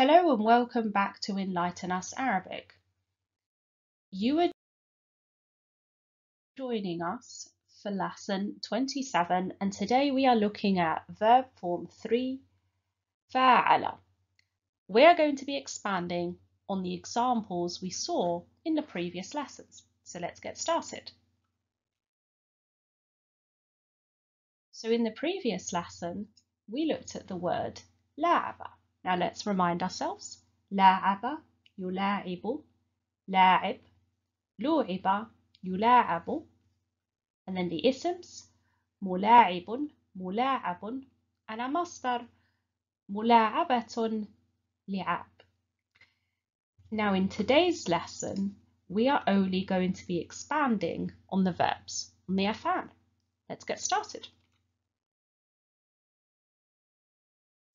Hello and welcome back to Enlighten Us Arabic. You are joining us for lesson 27 and today we are looking at verb form 3, fa'ala. We are going to be expanding on the examples we saw in the previous lessons. So let's get started. So in the previous lesson, we looked at the word la'aba. Now let's remind ourselves. لاعب, يلاعب لاعب لعب يلاعب and then the isms ملاعب ملاعب and master ملاعبة لعب Now in today's lesson we are only going to be expanding on the verbs on the afan. Let's get started.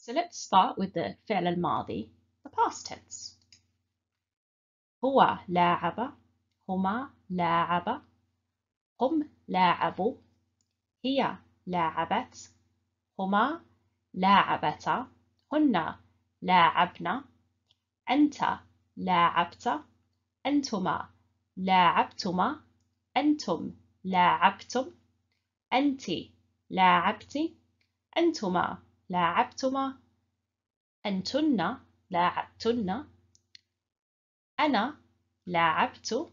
So let's start with the فعل الماضي, the past tense. هو لاعب, هما لاعب, هم لاعبوا, هي لاعبت, هما لاعبتا, هن لاعبنا, أنت لاعبت, أنتما لاعبتما, أنتم لاعبتم, أنت لاعبت, أنتما لاعبتما أنتن لاعبتن أنا لاعبت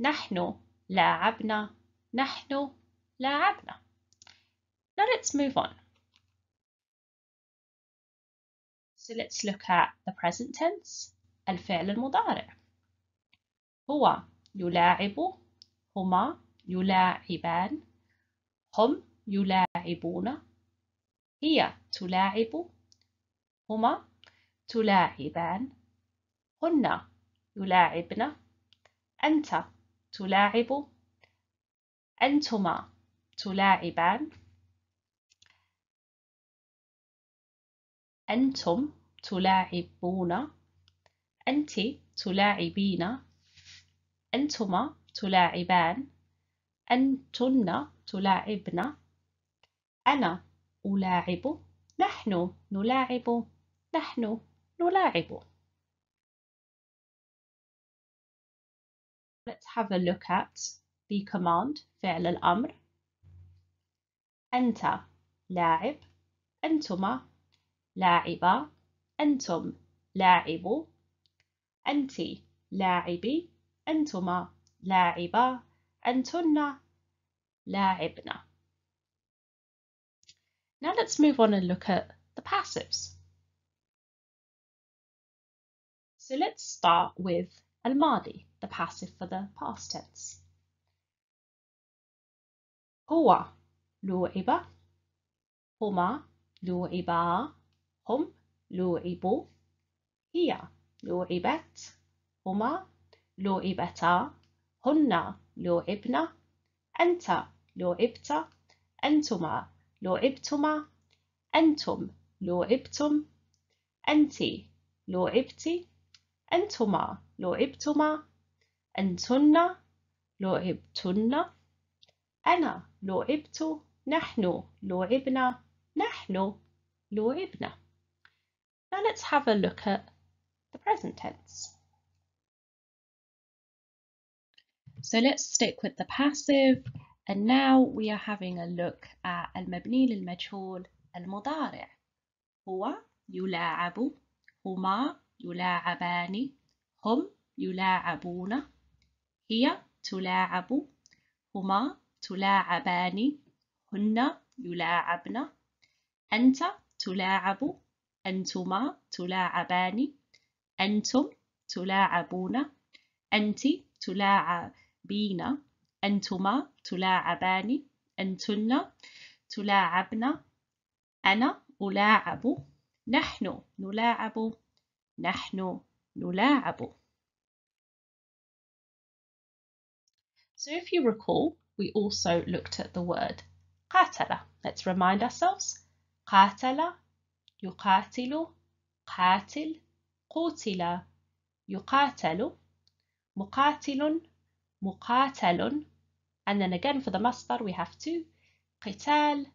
نحن لاعبنا نحن لاعبنا Now let's move on. So let's look at the present tense الفعل المضارع هو يلاعب هما يلاعبان هم يلاعبون هي تلاعب هما تلاعبان هن يلاعبن أنت تلاعب أنتما تلاعبان أنتم تلاعبون أنت تلاعبين أنتما تلاعبان أنتن تلاعبن أنا ألاعب نحن نلاعب نحن نلاعب Let's have a look at the command فعل الأمر أنت لاعب أنتما لاعبا أنتم لاعب أنت لاعبي أنتما لاعبا أنتن لاعبنا Now let's move on and look at the passives. So let's start with al-madi, the passive for the past tense. Owa, Huwa lu'iba, huma iba; hum lu'ibu, hiya lu'ibat, huma ibeta; hunna lu'ibna, anta ibta; antuma لعبتما أنتم لعبتم أنت لعبت أنتما لعبتما أنتن لعبتن أنا لعبت نحن لعبنا نحن لعبنا Now let's have a look at the present tense. So let's stick with the passive And now we are having a look at المبني للمجهول المضارع هو يلاعب هما يلاعبان هم يلاعبون هي تلاعب هما تلاعبان هن يلاعبن أنت تلاعب أنتما تلاعبان أنتم تلاعبون أنت تلاعبين أنتما تلاعبان أنتن تلاعبن أنا ألاعب نحن نلاعب نحن نلاعب So if you recall, we also looked at the word قاتل. Let's remind ourselves. قاتل يقاتل قاتل قتل يقاتل مقاتل مقاتل and then again for the masdar we have to قتال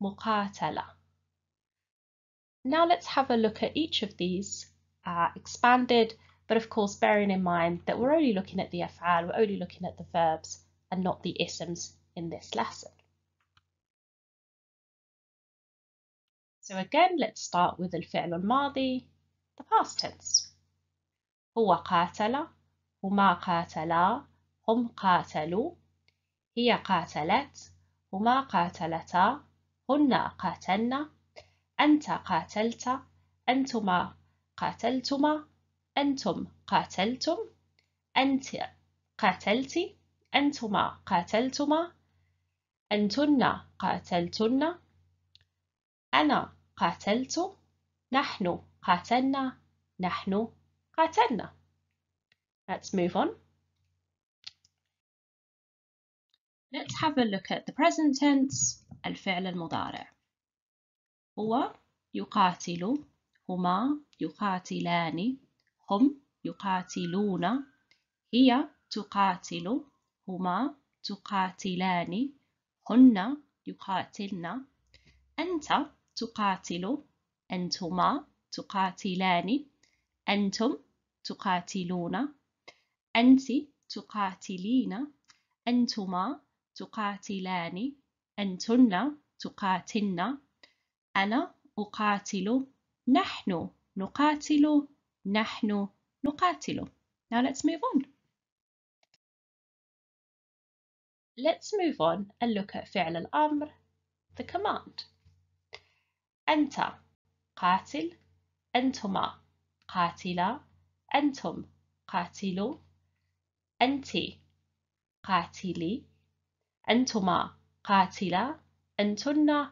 مقاتلة Now let's have a look at each of these uh, expanded but of course bearing in mind that we're only looking at the af'al, we're only looking at the verbs and not the isms in this lesson. So again, let's start with الفعل الماضي, the past tense. هو قاتل, هما قاتلا, هم قاتلوا هي قاتلت هما قاتلتا هن قاتلنا أنت قاتلت أنتما قاتلتما أنتم قاتلتم أنت قاتلت أنتما قاتلتما أنتن قاتلتن أنا قاتلت نحن قاتلنا نحن قاتلنا Let's move on. Let's have a look at the present tense الفعل المضارع هو يقاتل هما يقاتلان هم يقاتلون هي تقاتل هما تقاتلان هن يقاتلن أنت تقاتل أنتما تقاتلان أنتم تقاتلون أنت تقاتلين أنتما تقاتلان أنتن تقاتلن أنا أقاتل نحن نقاتل نحن نقاتل Now let's move on. Let's move on and look at فعل الأمر, the command. أنت قاتل أنتما قاتلا أنتم قاتلو أنت قاتلي أنتما قاتلا أنتن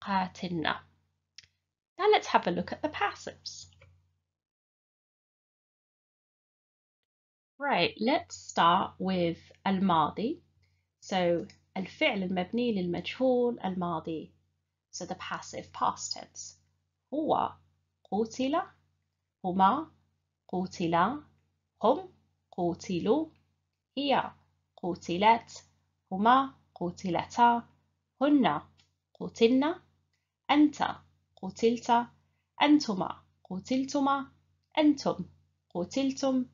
قاتلنا Now let's have a look at the passives. Right, let's start with الماضي. So الفعل المبني للمجهول الماضي. So the passive past tense. هو قتل هما قتلا هم قتلوا هي قتلت هما قتلتا هن قتلنا أنت قتلت أنتما قتلتما أنتم قتلتم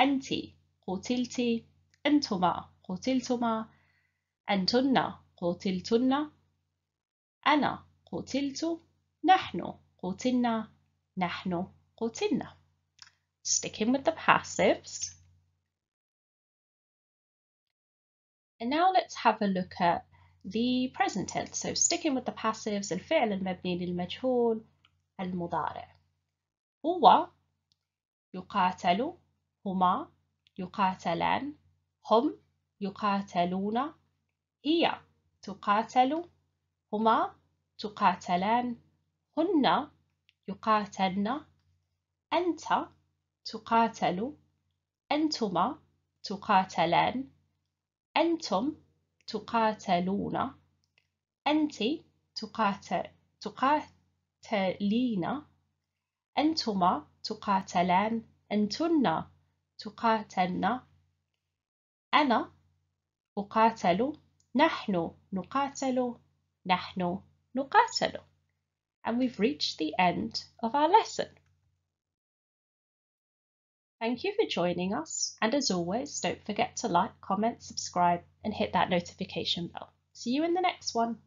أنت قتلت أنتما قتلتما أنتن قتلتن أنا قتلت نحن قتلنا نحن قتلنا Sticking with the passives, And now let's have a look at the present tense. So sticking with the passives الفعل المبني للمجهول المضارع. هو يقاتل هما يقاتلان هم يقاتلون هي تقاتل هما تقاتلان هن يقاتلن أنت تقاتل أنتما تقاتلان أنتم تقاتلون أنت تقاتل تقاتلين أنتما تقاتلان أنتن تقاتلن أنا أقاتل نحن نقاتل نحن نقاتل And we've reached the end of our lesson. Thank you for joining us, and as always, don't forget to like, comment, subscribe, and hit that notification bell. See you in the next one.